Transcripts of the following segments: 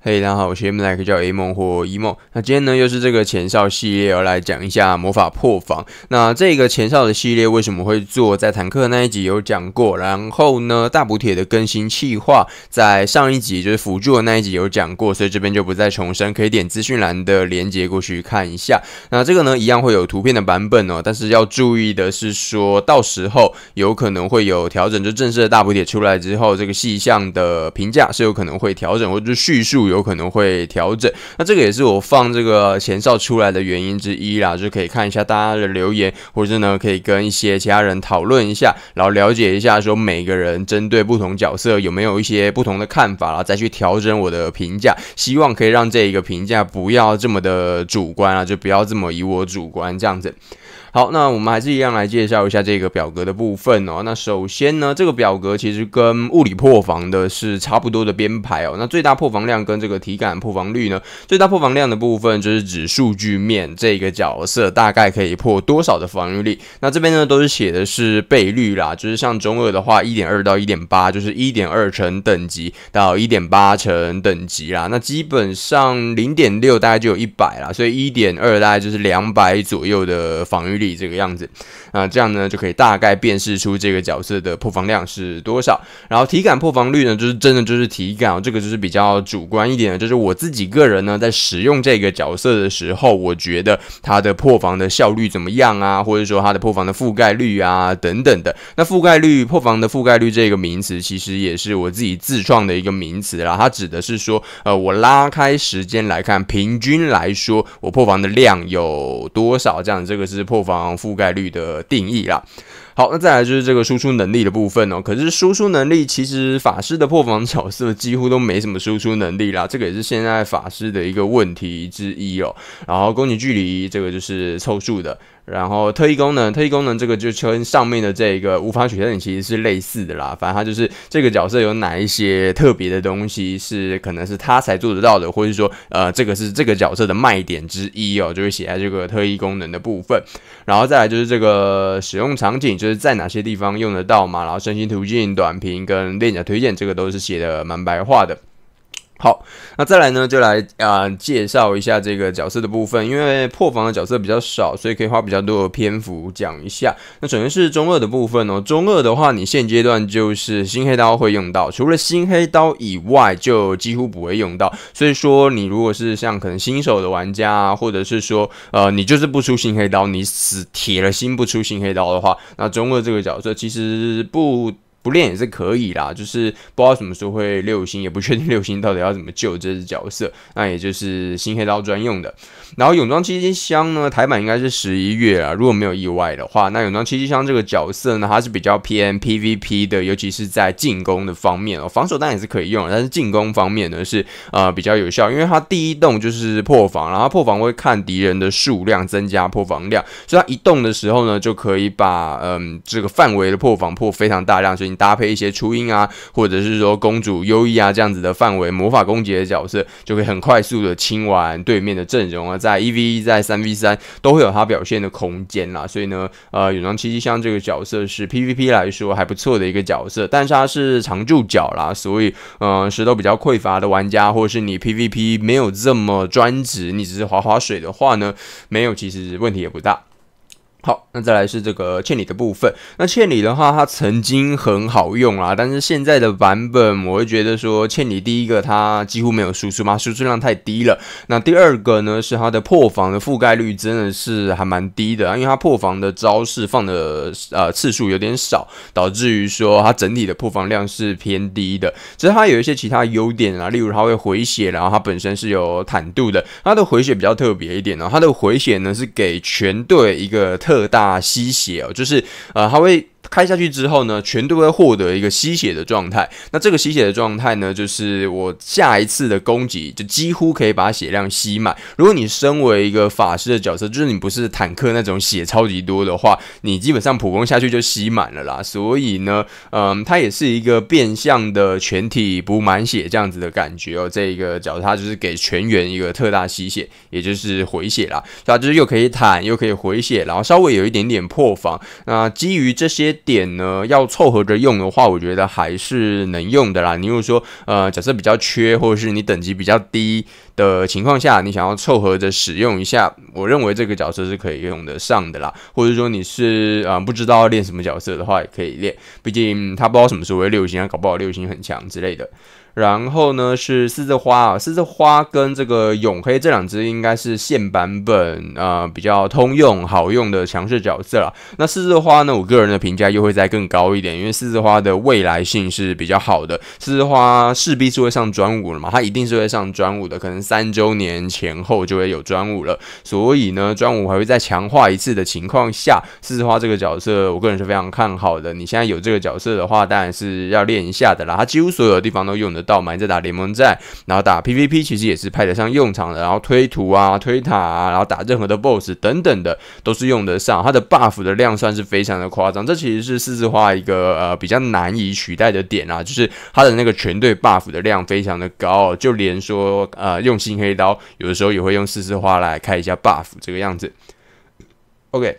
嘿，大家好，我是 Mlike，叫 A 梦或 E 梦。那今天呢，又是这个前哨系列，要来讲一下魔法破防。那这个前哨的系列为什么会做，在坦克那一集有讲过。然后呢，大补铁的更新计划，在上一集就是辅助的那一集有讲过，所以这边就不再重申，可以点资讯栏的连接过去看一下。那这个呢，一样会有图片的版本哦，但是要注意的是，说到时候有可能会有调整，就正式的大补铁出来之后，这个细项的评价是有可能会调整，或者是叙述。有可能会调整，那这个也是我放这个前哨出来的原因之一啦，就可以看一下大家的留言，或者呢可以跟一些其他人讨论一下，然后了解一下说每个人针对不同角色有没有一些不同的看法，然后再去调整我的评价，希望可以让这一个评价不要这么的主观啊，就不要这么以我主观这样子。好，那我们还是一样来介绍一下这个表格的部分哦。那首先呢，这个表格其实跟物理破防的是差不多的编排哦。那最大破防量跟这个体感破防率呢，最大破防量的部分就是指数据面这个角色大概可以破多少的防御力。那这边呢都是写的是倍率啦，就是像中二的话，一点二到一点八，就是一点二乘等级到一点八乘等级啦。那基本上零点六大概就有一百啦，所以一点二大概就是两百左右的防御力。这个样子啊，这样呢就可以大概辨识出这个角色的破防量是多少。然后体感破防率呢，就是真的就是体感，这个就是比较主观一点的。就是我自己个人呢，在使用这个角色的时候，我觉得它的破防的效率怎么样啊，或者说它的破防的覆盖率啊等等的。那覆盖率破防的覆盖率这个名词，其实也是我自己自创的一个名词啦。它指的是说，呃，我拉开时间来看，平均来说，我破防的量有多少？这样，这个是破。防覆盖率的定义啦，好，那再来就是这个输出能力的部分哦。可是输出能力，其实法师的破防角色几乎都没什么输出能力啦，这个也是现在法师的一个问题之一哦。然后攻击距离，这个就是凑数的。然后特异功能，特异功能这个就跟上面的这个无法取代点其实是类似的啦，反正它就是这个角色有哪一些特别的东西是可能是他才做得到的，或者是说呃这个是这个角色的卖点之一哦，就会写在这个特异功能的部分。然后再来就是这个使用场景，就是在哪些地方用得到嘛，然后身心途径短评跟链接推荐，这个都是写的蛮白话的。好，那再来呢，就来啊介绍一下这个角色的部分。因为破防的角色比较少，所以可以花比较多的篇幅讲一下。那首先是中二的部分哦，中二的话，你现阶段就是新黑刀会用到，除了新黑刀以外，就几乎不会用到。所以说，你如果是像可能新手的玩家啊，或者是说呃，你就是不出新黑刀，你死铁了心不出新黑刀的话，那中二这个角色其实不。练也是可以啦，就是不知道什么时候会六星，也不确定六星到底要怎么救这只角色。那也就是新黑刀专用的。然后泳装七七香呢，台版应该是十一月啊，如果没有意外的话，那泳装七七香这个角色呢，它是比较偏 PVP 的，尤其是在进攻的方面哦。防守当然也是可以用，但是进攻方面呢是呃比较有效，因为它第一动就是破防，然后破防会看敌人的数量增加破防量，所以它一动的时候呢就可以把嗯这个范围的破防破非常大量，所以。搭配一些初音啊，或者是说公主优衣啊这样子的范围魔法攻击的角色，就可以很快速的清完对面的阵容啊，在一 v 一在三 v 三都会有它表现的空间啦，所以呢，呃，永藏七七香这个角色是 PVP 来说还不错的一个角色，但是它是常驻角啦，所以呃石头比较匮乏的玩家，或是你 PVP 没有这么专职，你只是划划水的话呢，没有其实问题也不大。好，那再来是这个欠你的部分。那欠你的话，它曾经很好用啦，但是现在的版本，我会觉得说，欠你第一个它几乎没有输出嘛，输出量太低了。那第二个呢，是它的破防的覆盖率真的是还蛮低的，因为它破防的招式放的呃次数有点少，导致于说它整体的破防量是偏低的。只是它有一些其他优点啊，例如它会回血，然后它本身是有坦度的，它的回血比较特别一点哦，它的回血呢是给全队一个。特大吸血哦，就是呃，它会。开下去之后呢，全都会获得一个吸血的状态。那这个吸血的状态呢，就是我下一次的攻击就几乎可以把血量吸满。如果你身为一个法师的角色，就是你不是坦克那种血超级多的话，你基本上普攻下去就吸满了啦。所以呢，嗯，它也是一个变相的全体补满血这样子的感觉哦。这个色它就是给全员一个特大吸血，也就是回血啦。它就是又可以坦，又可以回血，然后稍微有一点点破防。那基于这些。点呢，要凑合着用的话，我觉得还是能用的啦。你如果说，呃，假设比较缺，或者是你等级比较低的情况下，你想要凑合着使用一下，我认为这个角色是可以用得上的啦。或者说你是啊，不知道练什么角色的话，也可以练，毕竟他不知道什么时候会六星，啊，搞不好六星很强之类的。然后呢是四字花啊，四字花跟这个永黑这两只应该是现版本啊比较通用好用的强势角色了。那四字花呢，我个人的评价又会再更高一点，因为四字花的未来性是比较好的。四字花势必是会上专五了嘛，它一定是会上专五的，可能三周年前后就会有专五了。所以呢，专五还会再强化一次的情况下，四字花这个角色我个人是非常看好的。你现在有这个角色的话，当然是要练一下的啦。它几乎所有地方都用得。到满在打联盟战，然后打 PVP 其实也是派得上用场的。然后推图啊、推塔啊，然后打任何的 BOSS 等等的，都是用得上。它的 buff 的量算是非常的夸张，这其实是四字花一个呃比较难以取代的点啊，就是它的那个全队 buff 的量非常的高，就连说呃用新黑刀，有的时候也会用四字花来开一下 buff 这个样子。OK。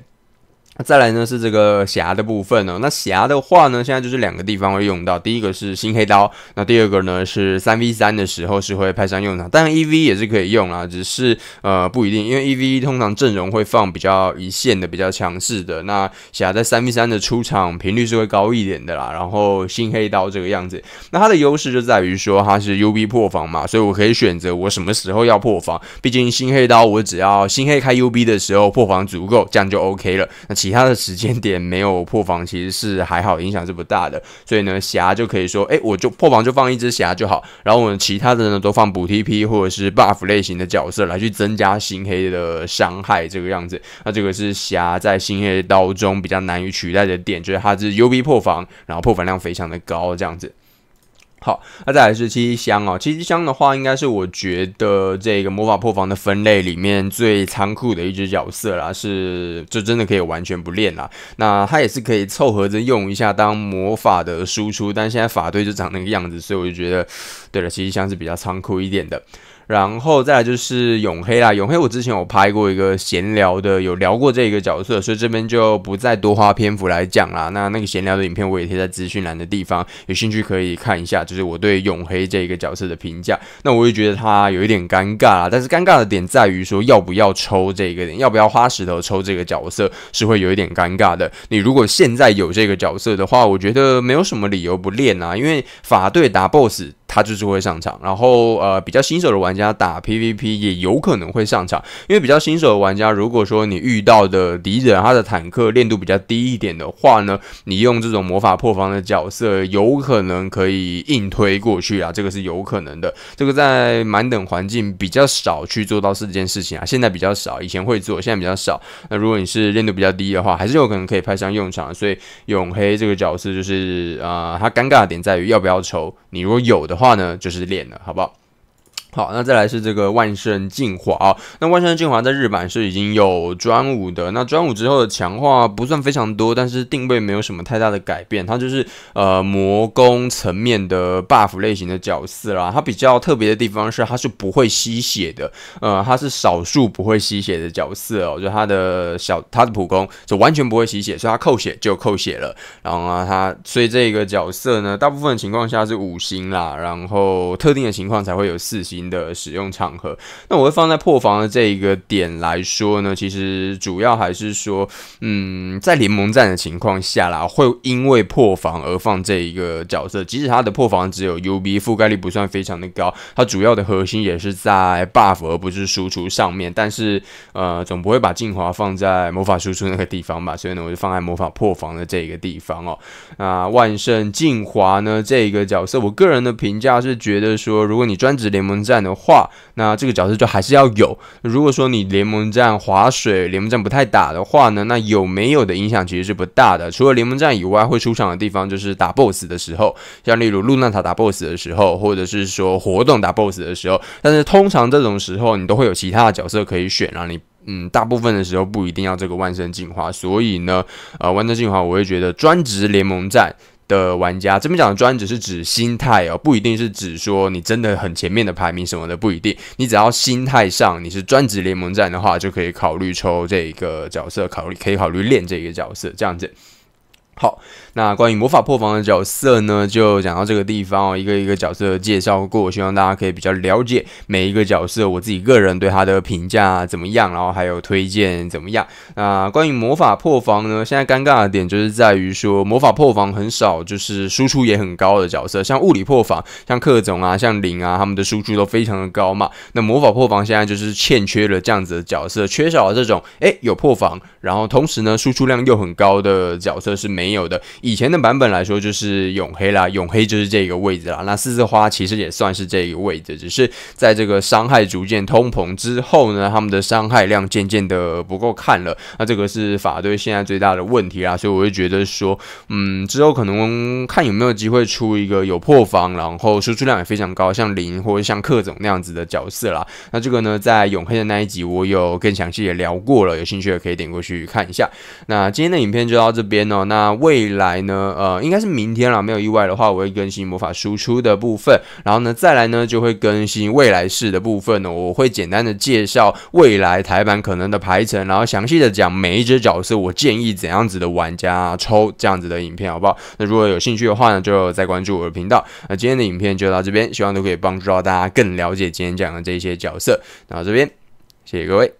再来呢是这个霞的部分哦。那霞的话呢，现在就是两个地方会用到，第一个是新黑刀，那第二个呢是三 v 三的时候是会派上用场。当然 e v 也是可以用啦，只是呃不一定，因为 e v 通常阵容会放比较一线的、比较强势的。那霞在三 v 三的出场频率是会高一点的啦。然后新黑刀这个样子，那它的优势就在于说它是 UB 破防嘛，所以我可以选择我什么时候要破防。毕竟新黑刀我只要新黑开 UB 的时候破防足够，这样就 OK 了。那其其他的时间点没有破防，其实是还好，影响是不大的。所以呢，霞就可以说，哎，我就破防就放一只霞就好，然后我们其他的呢都放补 TP 或者是 Buff 类型的角色来去增加新黑的伤害，这个样子。那这个是霞在新黑刀中比较难以取代的点，就是它是 UB 破防，然后破防量非常的高，这样子。好，那再来是七七香哦，七七香的话，应该是我觉得这个魔法破防的分类里面最残酷的一只角色啦，是就真的可以完全不练啦。那它也是可以凑合着用一下当魔法的输出，但现在法队就长那个样子，所以我就觉得，对了，七七香是比较仓库一点的。然后再来就是永黑啦，永黑我之前有拍过一个闲聊的，有聊过这一个角色，所以这边就不再多花篇幅来讲啦。那那个闲聊的影片我也贴在资讯栏的地方，有兴趣可以看一下，就是我对永黑这一个角色的评价。那我也觉得他有一点尴尬啦，但是尴尬的点在于说要不要抽这个点，要不要花石头抽这个角色是会有一点尴尬的。你如果现在有这个角色的话，我觉得没有什么理由不练啊，因为法队打 BOSS。他就是会上场，然后呃，比较新手的玩家打 PVP 也有可能会上场，因为比较新手的玩家，如果说你遇到的敌人他的坦克练度比较低一点的话呢，你用这种魔法破防的角色有可能可以硬推过去啊，这个是有可能的。这个在满等环境比较少去做到这件事情啊，现在比较少，以前会做，现在比较少。那如果你是练度比较低的话，还是有可能可以派上用场。所以永黑这个角色就是啊，他尴尬的点在于要不要抽，你如果有的。话呢，就是练了，好不好？好，那再来是这个万圣镜华。那万圣镜华在日版是已经有专武的。那专武之后的强化不算非常多，但是定位没有什么太大的改变。它就是呃魔攻层面的 buff 类型的角色啦。它比较特别的地方是，它是不会吸血的。呃，它是少数不会吸血的角色哦，就它的小它的普攻就完全不会吸血，所以它扣血就扣血了。然后啊，它所以这个角色呢，大部分情况下是五星啦，然后特定的情况才会有四星。的使用场合，那我会放在破防的这一个点来说呢。其实主要还是说，嗯，在联盟战的情况下啦，会因为破防而放这一个角色，即使他的破防只有 UB 覆盖率不算非常的高，它主要的核心也是在 buff 而不是输出上面。但是呃，总不会把镜华放在魔法输出那个地方吧？所以呢，我就放在魔法破防的这一个地方哦。那万圣镜华呢这一个角色，我个人的评价是觉得说，如果你专职联盟。战的话，那这个角色就还是要有。如果说你联盟战划水，联盟战不太打的话呢，那有没有的影响其实是不大的。除了联盟战以外，会出场的地方就是打 BOSS 的时候，像例如露娜塔打 BOSS 的时候，或者是说活动打 BOSS 的时候。但是通常这种时候，你都会有其他的角色可以选啊。你嗯，大部分的时候不一定要这个万圣进化，所以呢，呃，万圣进化我会觉得专职联盟战。的玩家这边讲的专职是指心态哦，不一定是指说你真的很前面的排名什么的，不一定。你只要心态上你是专职联盟战的话，就可以考虑抽这个角色，考虑可以考虑练这个角色这样子。好。那关于魔法破防的角色呢，就讲到这个地方哦。一个一个角色介绍过，希望大家可以比较了解每一个角色。我自己个人对他的评价怎么样，然后还有推荐怎么样。那关于魔法破防呢，现在尴尬的点就是在于说，魔法破防很少，就是输出也很高的角色，像物理破防，像克总啊，像林啊，他们的输出都非常的高嘛。那魔法破防现在就是欠缺了这样子的角色，缺少了这种哎有破防，然后同时呢，输出量又很高的角色是没有的。以前的版本来说，就是永黑啦，永黑就是这个位置啦。那四次花其实也算是这个位置，只是在这个伤害逐渐通膨之后呢，他们的伤害量渐渐的不够看了。那这个是法队现在最大的问题啦，所以我就觉得说，嗯，之后可能看有没有机会出一个有破防，然后输出量也非常高，像灵或者像克总那样子的角色啦。那这个呢，在永黑的那一集，我有更详细也聊过了，有兴趣的可以点过去看一下。那今天的影片就到这边哦，那未来。来呢，呃，应该是明天了，没有意外的话，我会更新魔法输出的部分。然后呢，再来呢，就会更新未来式的部分呢。我会简单的介绍未来台版可能的排程，然后详细的讲每一只角色，我建议怎样子的玩家抽这样子的影片，好不好？那如果有兴趣的话呢，就再关注我的频道。那今天的影片就到这边，希望都可以帮助到大家更了解今天讲的这些角色。那这边谢谢各位。